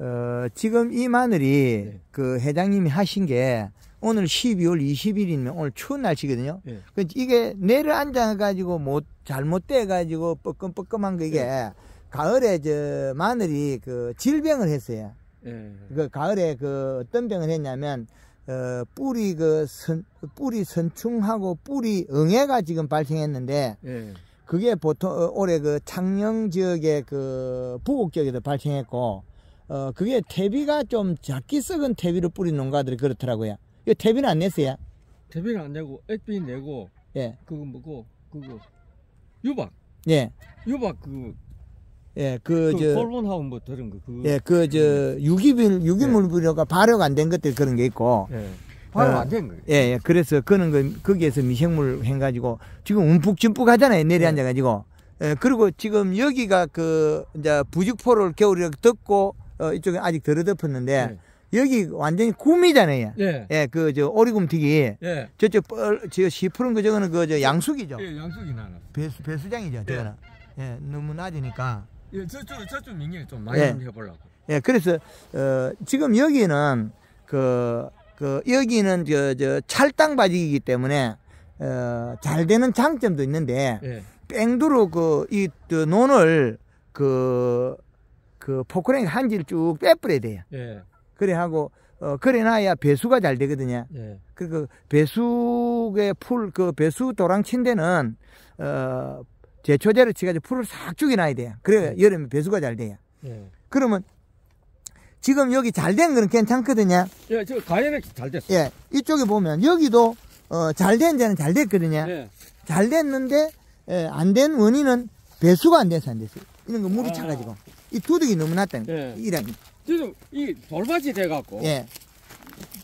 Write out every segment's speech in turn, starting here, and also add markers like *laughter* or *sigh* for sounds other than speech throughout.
어, 지금 이 마늘이 네. 그 회장님이 하신 게 오늘 12월 20일이면 오늘 추운 날씨거든요. 네. 그 이게 내를앉아 가지고 못 잘못돼 가지고 뻐끔뻐끔한 게 이게 네. 가을에 저 마늘이 그 질병을 했어요. 네. 그 가을에 그 어떤 병을 했냐면 어 뿌리 그 선, 뿌리 선충하고 뿌리 응애가 지금 발생했는데 네. 그게 보통 어, 올해 그 창녕 지역에그 부곡 지역에도 발생했고 어, 그게 퇴비가 좀 작게 썩은 퇴비를 뿌린 농가들이 그렇더라고요. 이 퇴비는 안 냈어요? 퇴비는 안 내고 액비 내고 예. 그거 뭐고 그거 유박. 예. 유박 그 예, 그, 그 저. 솔본하고 뭐 들은 거, 그. 예, 그, 저, 예. 유기물, 유기물 예. 비료가 발효가 안 된 것들 그런 게 있고. 예. 발효 어. 안된 거예요. 예, 예. 그래서 그는 그, 거기에서 미생물 해가지고 지금 움푹 찜뿍 하잖아요. 내려앉아가지고. 예. 예, 그리고 지금 여기가 그, 이제 부직포를 겨울에 듣고 어, 이쪽에 아직 덜어 덮었는데 네. 여기 완전히 구이잖아요 네. 예, 예 그저 오리굼튀기. 예. 저쪽 뻘, 저 시푸른 거 저거는 그저 예. 양숙이죠. 예, 양숙이 나는. 배수 배수장이죠, 저거는. 예. 너무 낮으니까. 예, 저쪽 저쪽 민경이 좀 많이 예. 해보려고. 예, 그래서 어 지금 여기는 그그 그 여기는 저저 찰땅 바지이기 때문에 어잘 되는 장점도 있는데 예. 뺑두로 그 이 논을 그그 포크레인 한지를 쭉빼버려야 돼요. 예. 그래 하고 어 그래 놔야 배수가 잘 되거든요. 예. 그리고 그 배수의 풀그 배수 도랑 친 데는 어 제초제를 치가지고 풀을 싹 죽여놔야 돼요. 그래야 예. 여름에 배수가 잘 돼요. 예. 그러면 지금 여기 잘 된 거는 괜찮거든요. 예, 지금 가열이 잘 됐어요. 예, 이쪽에 보면 여기도 어, 잘 된 데는 잘 됐거든요. 예. 잘 됐는데 예, 안된 원인은 배수가 안 돼서 안 됐어요. 이런 거 물이 아. 차가지고. 이 두둑이 너무 났다는 거예 이랑. 지금 이 돌밭이 돼갖고. 예.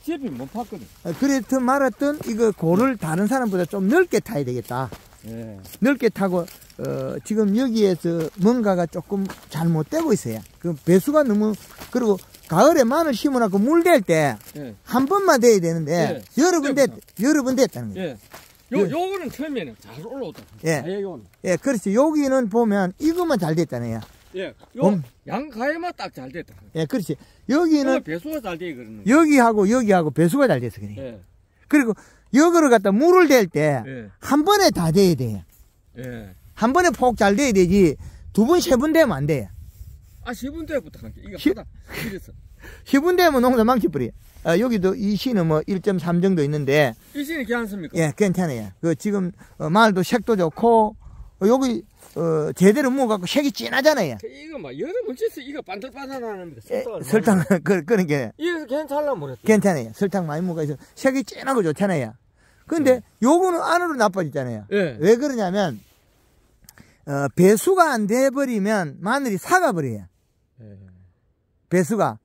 집이 못 팠거든. 아, 그랬든 말았든 이거 고를 다른 사람보다 좀 넓게 타야 되겠다. 예. 넓게 타고 어, 지금 여기에서 뭔가가 조금 잘못되고 있어요. 그 배수가 너무 그리고 가을에 마늘 심어놓고 물 댈 때한 예. 번만 돼야 되는데 예. 여러 군데 여러 군데 다는 거예요. 요, 예. 요거는 처음에는 잘 올라오다. 예. 예, 그렇지. 여기는 보면 이것만 잘 됐잖아요. 예. 예. 요 음. 양가에만 딱 잘 됐다. 예, 그렇지. 여기는 어, 배수가 잘 돼, 그러는. 여기하고 여기하고 배수가 잘 돼서 그래. 예. 그리고 여기를 갖다 물을 댈 때한 예. 번에 다 돼야 돼. 예. 한 번에 폭 잘 돼야 되지. 두 번, 세 번 되면 안 돼. 아, 세번 되면 부탁할게. 이거 하다. 세분 되면 농사 망치버려. 아, 어, 여기도 이 씨는 뭐 1.3 정도 있는데. 이 씨는 괜찮습니까? 예, 괜찮아요. 그 지금 어, 마도 색도 좋고 어, 여기 어, 제대로 먹어갖고 색이 진하잖아요. 그 이거 막 뭐 여러 물질수 이거 반들반들하는 설탕. 예, 설탕 그 그런 게. 이거 괜찮나 모르겠 괜찮아요. 설탕 많이 먹어서 색이 진하고 좋잖아요. 근데 네. 요거는 안으로 나빠지잖아요. 네. 왜 그러냐면 어, 배수가 안 돼버리면 마늘이 사가버려요. 예. 배수가.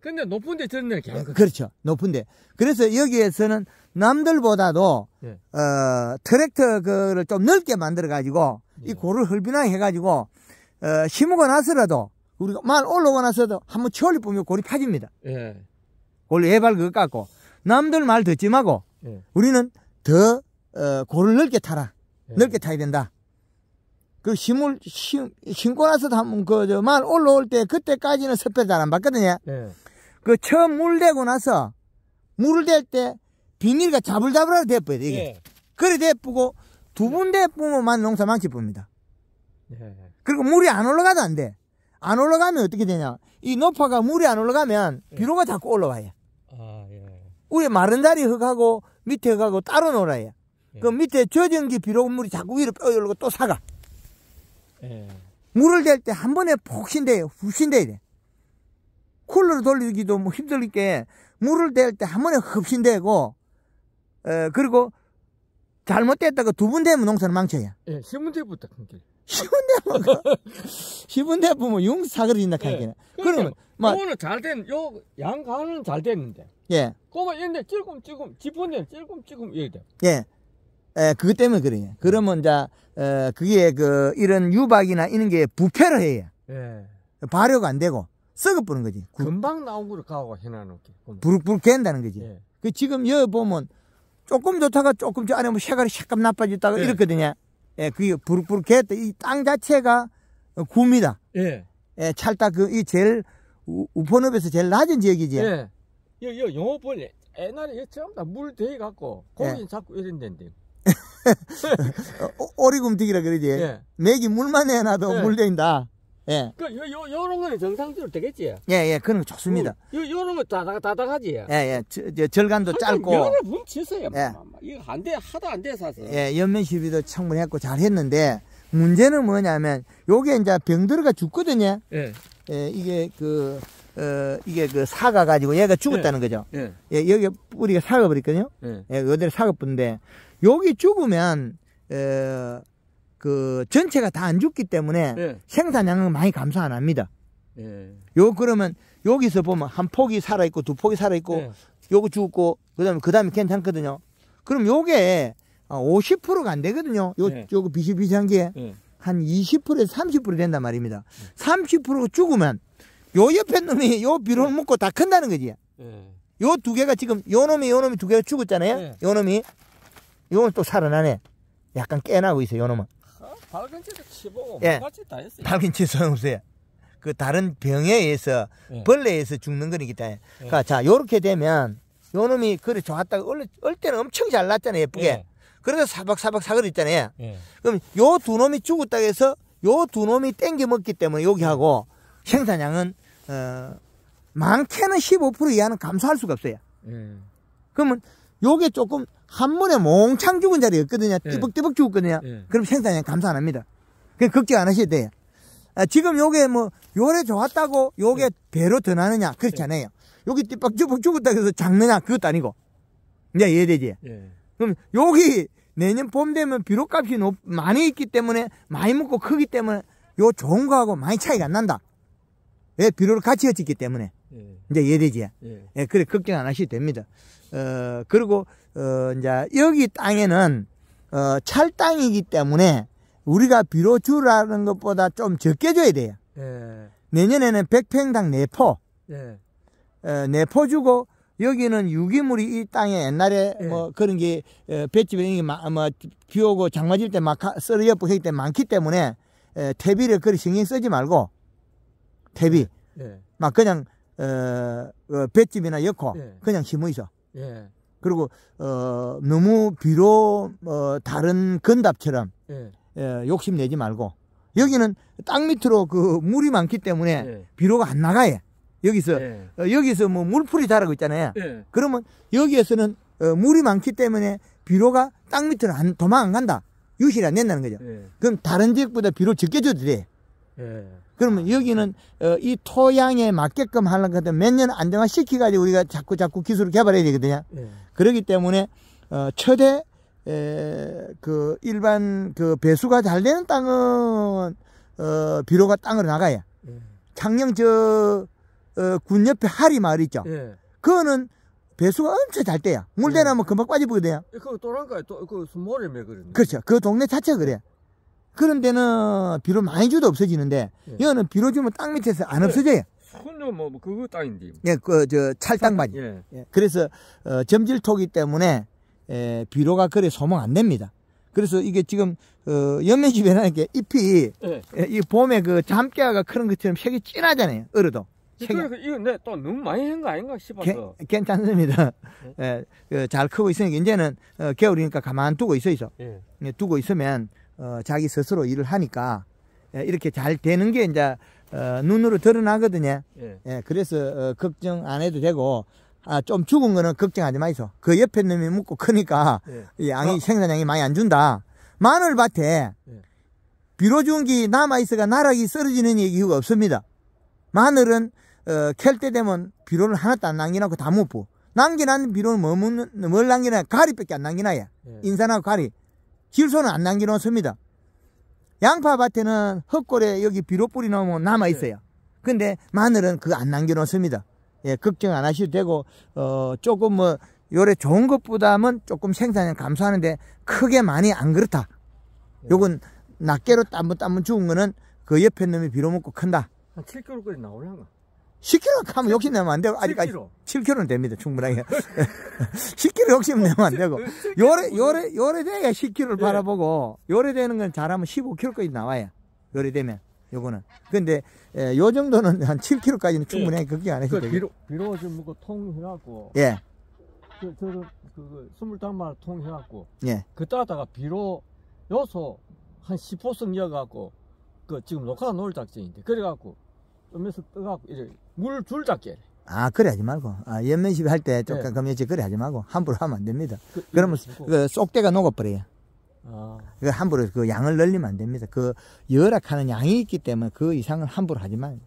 근데 높은데 저는 그냥 그렇죠. 높은데. 그래서 여기에서는 남들보다도 어, 트랙터 그를 좀 넓게 만들어 가지고 이 고를 헐비나게 해가지고 어, 심고 나서라도 우리가 말 올라오고 나서도 한번 치올리 보면 고리 파집니다. 예. 고리 예발 그거 깎고 남들 말 듣지 마고 예. 우리는 더 어, 고를 넓게 타라. 예. 넓게 타야 된다. 그 심을 심, 심고 나서도 한번 그저말 올라올 때 그때까지는 섭배 잘안 받거든요. 예. 그 처음 물 대고 나서 물을 댈 때 비닐과 자불자불하게 대뿌요 이게. 예. 그래 대쁘고 두분데 뿜으면 농사 망치 쁩니다 예, 예. 그리고 물이 안 올라가도 안 돼. 안 올라가면 어떻게 되냐? 이 노파가 물이 안 올라가면 예. 비료가 자꾸 올라와요. 아, 예. 위에 마른 다리 흙하고 밑에 흙하고 따로 놀아요. 그 밑에 젖은 기 비료물이 자꾸 위로 뼈올고또 사가. 물을 댈 때 한 번에 폭신돼요후신돼야 돼. 쿨러를 돌리기도 뭐 힘들게 물을 댈 때 한 번에 흡신되고 에, 그리고 잘못됐다고 두분 되면 농사는 망쳐야. 예, 시분 대부터 큰길. 시분 대부가 시분 *laughs* 대부면 융 사그러진다 큰길. 그러면 막 오늘 잘된 요 양가는 잘 됐는데. 예. 그거 얘네 찔끔찔끔 지분에 찔끔찔끔 이래. 예. 에, 예, 그것 때문에 그래요. 그러면 이제 어, 그게 그 이런 유박이나 이런 게 부패를 해야. 예. 발효가 안 되고 썩어버는 거지. 금방 나온 거를 가고 해놔놓게. 부룩부룩 된다는 거지. 예. 그 지금 여 보면 조금 좋다가 조금 저 안에 뭐 색깔이 색감 나빠졌다가 예. 이렇거든요. 예, 그게 부룩부룩해. 이땅 자체가 굽니다. 예. 예, 찰딱 그이 제일 우, 우포늪에서 제일 낮은 지역이지. 예. 여, 여 영어본 옛날에 처음 다물 대해 갖고 거기 예. 자꾸 이런 데인데. *laughs* 어, 어, 오리금틱기라 그러지. 예. 맥이 물만 해놔도 예. 물 대인다. 예. 그, 요, 요, 요런 거는 정상적으로 되겠지? 예, 예, 그런 거 좋습니다. 요, 요런 거 다닥, 다닥하지? 예, 예, 저, 절간도 짧고. 여러 분 치세요. 예. 이거 안 돼, 하다 안 돼, 사서. 예, 연면 시비도 충분했고 잘 했는데, 문제는 뭐냐면, 요게 이제 병들어가 죽거든요. 예. 예, 이게 그, 어, 이게 그 사가 가지고 얘가 죽었다는 예. 거죠. 예. 예, 여기 뿌리가 사가 버렸거든요. 예. 예, 요대로 사가 뿌데 여기 죽으면, 어, 그 전체가 다 안 죽기 때문에 예. 생산량은 많이 감소 안 합니다. 예. 요 그러면 여기서 보면 한 폭이 살아 있고 두 폭이 살아 있고 예. 요거 죽고 그다음에 그다음에 괜찮거든요. 그럼 요게 50%가 아, 안 되거든요. 요 예. 요거 비실비실한 게한 20%에서 30% 된단 말입니다. 30% 죽으면 요 옆에 놈이 요 비료를 먹고 예. 다 큰다는 거지. 예. 요두 개가 지금 요 놈이 요 놈이 두 개가 죽었잖아요. 예. 요 놈이 요건 또 살아나네. 약간 깨나고 있어요, 요 놈은. 밝은 채소 치보고 예. 다 했어요. 밝은 채소는 없어요. 그 다른 병에 의해서 예. 벌레에서 죽는 거니까. 예. 그러니까 자 요렇게 되면 요 놈이 그래 좋았다가 얼, 얼 때는 엄청 잘 났잖아요 예쁘게. 예. 그래서 사박사박 사그있잖아요 예. 그럼 요 두 놈이 죽었다 고 해서 요 두 놈이 땡겨 먹기 때문에 여기하고 생산량은 어 많게는 15% 이하는 감소할 수가 없어요. 예. 그러면 요게 조금 한 번에 몽창 죽은 자리였거든요. 예. 띠벅띠벅 죽었거든요. 예. 그럼 생산량 감소 안 합니다. 그 걱정 안 하셔도 돼요. 아, 지금 요게 뭐, 요래 좋았다고 요게 예. 배로 더 나느냐? 그렇지 않아요. 요기띠벅띠벅 죽었다 해서 작느냐? 그것도 아니고. 이제 이해되지? 그럼 요기 내년 봄 되면 비료값이 높, 많이 있기 때문에 많이 먹고 크기 때문에 요 좋은 거하고 많이 차이가 안 난다. 왜 비료를 같이 어었기 때문에. 예. 이제 예대지 예. 예. 그래 걱정 안 하셔도 됩니다. 어 그리고 어 이제 여기 땅에는 어 찰땅이기 때문에 우리가 비로 주라는 것보다 좀 적게 줘야 돼요. 예. 내년에는 100평당 4포. 예. 에, 어, 4포 주고 여기는 유기물이 이 땅에 옛날에 예. 뭐 그런 게 에, 어, 뱃집에 이게 뭐비 오고 장마질 때막 쓰레기 엎고 기때 많기 때문에 에, 퇴비를 그리 신경 쓰지 말고 퇴비 예. 예. 막 그냥 어, 어 뱃집이나 엮고 예. 그냥 심으셔. 예. 그리고 어, 너무 비로 어, 다른 건답처럼 예. 예, 욕심 내지 말고 여기는 땅 밑으로 그 물이 많기 때문에 예. 비료가 안 나가요. 여기서 예. 어, 여기서 뭐 물풀이 자라고 있잖아요. 예. 그러면 여기에서는 어, 물이 많기 때문에 비료가 땅 밑으로 안 도망 안 간다. 유실이 안 된다는 거죠. 예. 그럼 다른 지역보다 비료 적게 줘도 돼. 예. 그러면 여기는 어, 이 토양에 맞게끔 하려면 몇 년 안정화 시키가지고 우리가 자꾸 자꾸 기술을 개발해야 되거든요. 예. 그렇기 때문에 어, 최대 에, 그 일반 그 배수가 잘 되는 땅은 어, 비료가 땅으로 나가야 작년 예. 저 어, 군 옆에 하리 마을 있죠. 예. 그거는 배수가 엄청 잘 돼요. 물대나면 예. 금방 빠져버거든요. 그거 예, 또랑가요. 그, 그 모래매 그 그렇죠. 그 동네 자체가 그래. 그런 데는 비료 많이 줘도 없어지는데 예. 여기는 비료 주면 땅 밑에서 안 예. 없어져요. 손건요 뭐, 뭐, 그거 땅인데. 예, 그, 저, 찰땅반이. 예. 예. 그래서, 어, 점질토기 때문에, 에, 예, 비료가 그래 소모 안 됩니다. 그래서 이게 지금, 어, 연매집에는 이게 잎이, 예. 예. 이 봄에 그 잠깨가 그런 것처럼 색이 진하잖아요, 얼어도. 이 그러니까 이거 내또 너무 많이 한 거 아닌가 싶어서. 게, 괜찮습니다. 예, 예 그, 잘 크고 있으니까, 이제는, 어, 겨울이니까 가만 두고 있어, 있어. 예. 두고 있으면, 어, 자기 스스로 일을 하니까 예, 이렇게 잘 되는 게 이제 어, 눈으로 드러나거든요. 예. 예 그래서 어, 걱정 안 해도 되고 아, 좀 죽은 거는 걱정하지 마이소. 그 옆에 놈이 묻고 크니까 예. 양이 어. 생산량이 많이 안 준다. 마늘밭에 예. 비로준기 남아있어가 나락이 쓰러지는 이유가 없습니다. 마늘은 어, 캘때 되면 비료를 하나도 안 남기나고 다 묻고 남기는 비료는 뭐 묻는 뭘 남기나 가리밖에 안 남기나야. 예. 인산하고 가리. 질소는 안 남겨놓습니다. 양파밭에는 흙골에 여기 비료뿌리 넣으면 남아있어요. 네. 근데 마늘은 그거 안 남겨놓습니다. 예, 걱정 안 하셔도 되고, 어, 조금 뭐, 요래 좋은 것보다는 조금 생산량 감소하는데 크게 많이 안 그렇다. 네. 요건 낱개로 땀번 땀번 죽은 거는 그 옆에 놈이 비로 먹고 큰다. 한 7개월까지 나올려나 10kg 가면 욕심내면 안 되고, 아직까지. 7kg. 7kg는 됩니다, 충분하게. 10kg *laughs* 욕심내면 안 되고. 요래, 요래, 요래 돼야 10kg를 예. 바라보고, 요래 되는 건 잘하면 15kg까지 나와요. 요래 되면, 요거는. 근데, 예, 요 정도는 한 7kg까지는 충분히 예. 그게 안 해도 그 되고. 비로 비료 좀 먹고 통해갖고. 예. 그, 그, 그, 2물마리 그 통해갖고. 예. 그따다가 비로 요소 한 10호승 이어갖고, 그, 지금 녹화 놓을 작정인데. 그래갖고, 엠면수 떠갖고 이제 물줄 잡게. 아, 그래 하지 말고. 아, 연면시비 할때 조금 네. 금연치 그래 하지 말고. 함부로 하면 안 됩니다. 그, 그 그러면 그 쏙대가 녹아버려요. 아. 그 함부로 그 양을 늘리면 안 됩니다. 그 열악하는 양이 있기 때문에 그 이상은 함부로 하지 만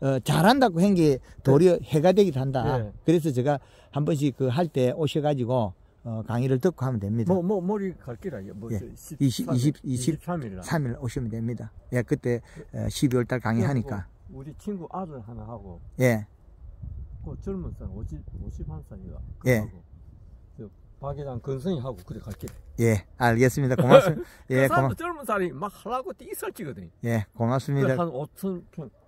어, 잘한다고 한게 도리어 네. 해가 되기도 한다. 네. 그래서 제가 한 번씩 그 할 때 오셔가지고 어, 강의를 듣고 하면 됩니다. 뭐, 뭐, 머리 갈기라. 뭐, 예. 23일, 20, 23일 날 오시면 됩니다. 예, 그때 어, 12월 달 강의하니까. 네, 뭐. 우리 친구 아들 하나 하고 예. 그 젊은 사람 50, 51살이가 예. 하고 박회장 근성이 하고 그래 갈게. 예, 알겠습니다. 고맙습니다. *laughs* 그 예, 그 고마... 젊은 사람이 막 하려고 뛰설지거든. 예, 고맙습니다. 한 5천 평.